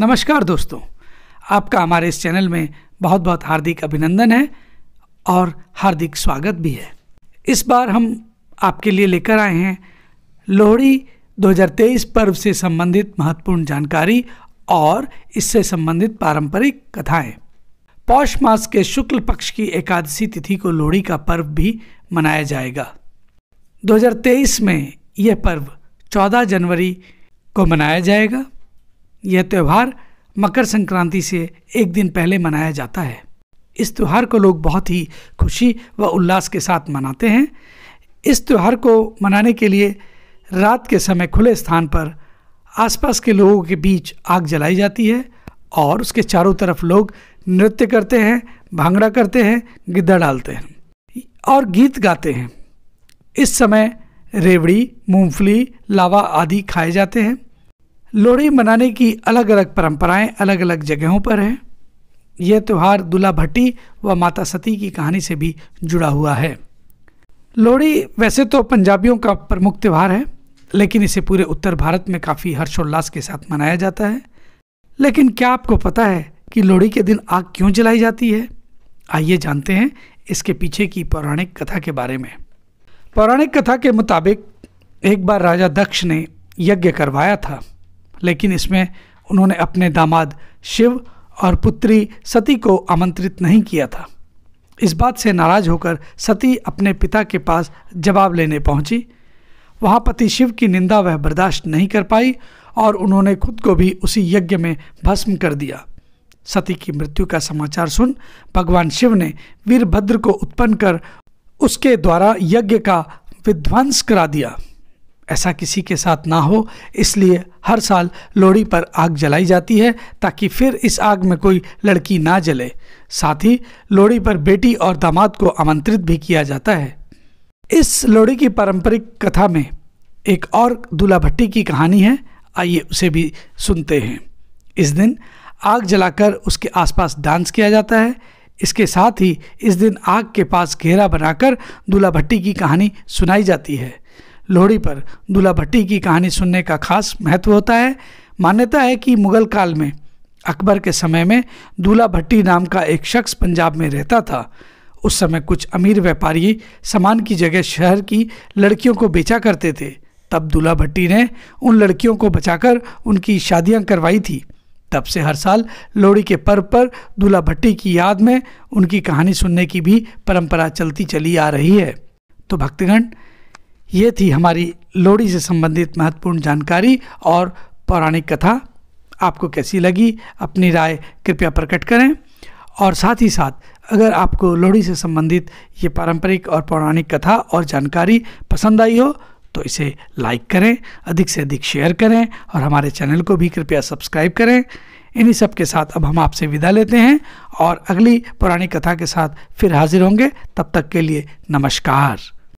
नमस्कार दोस्तों आपका हमारे इस चैनल में बहुत बहुत हार्दिक अभिनंदन है और हार्दिक स्वागत भी है इस बार हम आपके लिए लेकर आए हैं लोहड़ी 2023 पर्व से संबंधित महत्वपूर्ण जानकारी और इससे संबंधित पारंपरिक कथाएं पौष मास के शुक्ल पक्ष की एकादशी तिथि को लोहड़ी का पर्व भी मनाया जाएगा 2023 में यह पर्व 14 जनवरी को मनाया जाएगा यह त्यौहार मकर संक्रांति से एक दिन पहले मनाया जाता है इस त्यौहार को लोग बहुत ही खुशी व उल्लास के साथ मनाते हैं इस त्यौहार को मनाने के लिए रात के समय खुले स्थान पर आसपास के लोगों के बीच आग जलाई जाती है और उसके चारों तरफ लोग नृत्य करते हैं भांगड़ा करते हैं गिद्धा डालते हैं और गीत गाते हैं इस समय रेवड़ी मूंगफली लावा आदि खाए जाते हैं लोहड़ी मनाने की अलग अलग परंपराएं अलग अलग जगहों पर हैं यह त्यौहार दुल्हा भट्टी व माता सती की कहानी से भी जुड़ा हुआ है लोहड़ी वैसे तो पंजाबियों का प्रमुख त्यौहार है लेकिन इसे पूरे उत्तर भारत में काफ़ी हर्षोल्लास के साथ मनाया जाता है लेकिन क्या आपको पता है कि लोहड़ी के दिन आग क्यों जलाई जाती है आइए जानते हैं इसके पीछे की पौराणिक कथा के बारे में पौराणिक कथा के मुताबिक एक बार राजा दक्ष ने यज्ञ करवाया था लेकिन इसमें उन्होंने अपने दामाद शिव और पुत्री सती को आमंत्रित नहीं किया था इस बात से नाराज होकर सती अपने पिता के पास जवाब लेने पहुंची वहां पति शिव की निंदा वह बर्दाश्त नहीं कर पाई और उन्होंने खुद को भी उसी यज्ञ में भस्म कर दिया सती की मृत्यु का समाचार सुन भगवान शिव ने वीरभद्र को उत्पन्न कर उसके द्वारा यज्ञ का विध्वंस करा दिया ऐसा किसी के साथ ना हो इसलिए हर साल लोहड़ी पर आग जलाई जाती है ताकि फिर इस आग में कोई लड़की ना जले साथ ही लोहड़ी पर बेटी और दामाद को आमंत्रित भी किया जाता है इस लोहड़ी की पारंपरिक कथा में एक और दूल्हा भट्टी की कहानी है आइए उसे भी सुनते हैं इस दिन आग जलाकर उसके आसपास डांस किया जाता है इसके साथ ही इस दिन आग के पास घेरा बनाकर दूल्हा भट्टी की कहानी सुनाई जाती है लोहड़ी पर दूल्हा भट्टी की कहानी सुनने का खास महत्व होता है मान्यता है कि मुगल काल में अकबर के समय में दूल्हा भट्टी नाम का एक शख्स पंजाब में रहता था उस समय कुछ अमीर व्यापारी सामान की जगह शहर की लड़कियों को बेचा करते थे तब दूल्हा भट्टी ने उन लड़कियों को बचाकर उनकी शादियां करवाई थी तब से हर साल लोहड़ी के पर्व पर दूल्हा भट्टी की याद में उनकी कहानी सुनने की भी परंपरा चलती चली आ रही है तो भक्तगण ये थी हमारी लोहड़ी से संबंधित महत्वपूर्ण जानकारी और पौराणिक कथा आपको कैसी लगी अपनी राय कृपया प्रकट करें और साथ ही साथ अगर आपको लोहड़ी से संबंधित ये पारंपरिक और पौराणिक कथा और जानकारी पसंद आई हो तो इसे लाइक करें अधिक से अधिक शेयर करें और हमारे चैनल को भी कृपया सब्सक्राइब करें इन्हीं सब के साथ अब हम आपसे विदा लेते हैं और अगली पौराणिक कथा के साथ फिर हाजिर होंगे तब तक के लिए नमस्कार